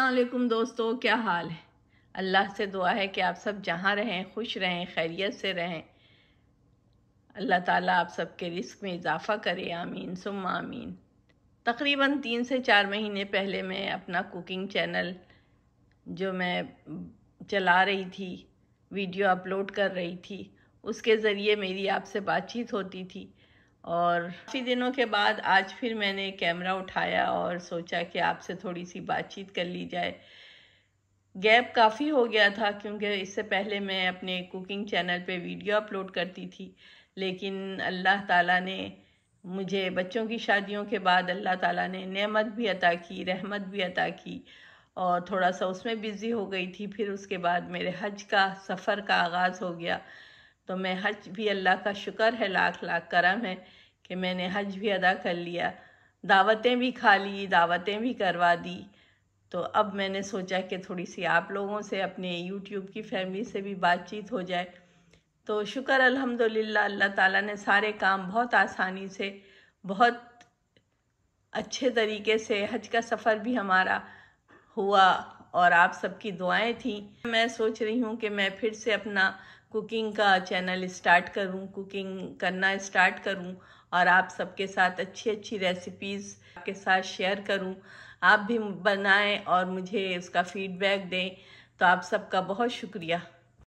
असलकुम दोस्तों क्या हाल है अल्लाह से दुआ है कि आप सब जहाँ रहें खुश रहें खैरियत से रहें अल्लाह ताला आप सब के रिस्क में इजाफ़ा करे आमीन सुम आमीन तकरीबन तीन से चार महीने पहले मैं अपना कुकिंग चैनल जो मैं चला रही थी वीडियो अपलोड कर रही थी उसके ज़रिए मेरी आपसे बातचीत होती थी और काफ़ी दिनों के बाद आज फिर मैंने कैमरा उठाया और सोचा कि आपसे थोड़ी सी बातचीत कर ली जाए गैप काफ़ी हो गया था क्योंकि इससे पहले मैं अपने कुकिंग चैनल पे वीडियो अपलोड करती थी लेकिन अल्लाह ताला ने मुझे बच्चों की शादियों के बाद अल्लाह ताला ने नेमत भी अता की रहमत भी अता की और थोड़ा सा उसमें बिज़ी हो गई थी फिर उसके बाद मेरे हज का सफ़र का आगाज़ हो गया तो मैं हज भी अल्लाह का शुक्र है लाख लाख करम है कि मैंने हज भी अदा कर लिया दावतें भी खा ली दावतें भी करवा दी तो अब मैंने सोचा कि थोड़ी सी आप लोगों से अपने यूट्यूब की फैमिली से भी बातचीत हो जाए तो शुक्र अल्हम्दुलिल्लाह अल्लाह ताला ने सारे काम बहुत आसानी से बहुत अच्छे तरीके से हज का सफ़र भी हमारा हुआ और आप सबकी दुआएं थी मैं सोच रही हूँ कि मैं फिर से अपना कुकिंग का चैनल स्टार्ट करूँ कुकिंग करना स्टार्ट करूँ और आप सबके साथ अच्छी अच्छी रेसिपीज़ के साथ शेयर करूँ आप भी बनाएं और मुझे उसका फीडबैक दें तो आप सबका बहुत शुक्रिया